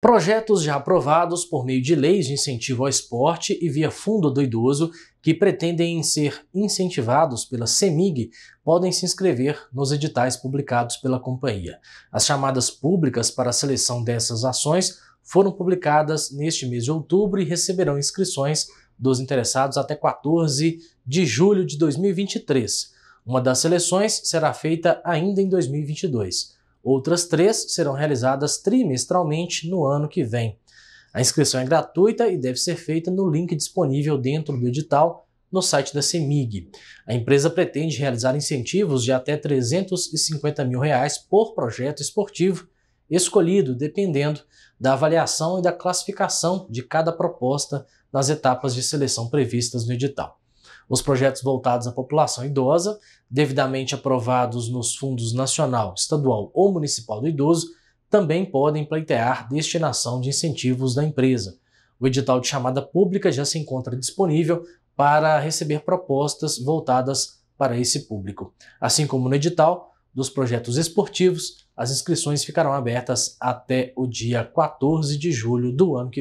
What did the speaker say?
Projetos já aprovados por meio de leis de incentivo ao esporte e via Fundo do Idoso, que pretendem ser incentivados pela CEMIG, podem se inscrever nos editais publicados pela companhia. As chamadas públicas para a seleção dessas ações foram publicadas neste mês de outubro e receberão inscrições dos interessados até 14 de julho de 2023. Uma das seleções será feita ainda em 2022. Outras três serão realizadas trimestralmente no ano que vem. A inscrição é gratuita e deve ser feita no link disponível dentro do edital no site da CEMIG. A empresa pretende realizar incentivos de até 350 mil reais por projeto esportivo escolhido, dependendo da avaliação e da classificação de cada proposta nas etapas de seleção previstas no edital os projetos voltados à população idosa, devidamente aprovados nos fundos nacional, estadual ou municipal do idoso, também podem pleitear destinação de incentivos da empresa. O edital de chamada pública já se encontra disponível para receber propostas voltadas para esse público. Assim como no edital dos projetos esportivos, as inscrições ficarão abertas até o dia 14 de julho do ano que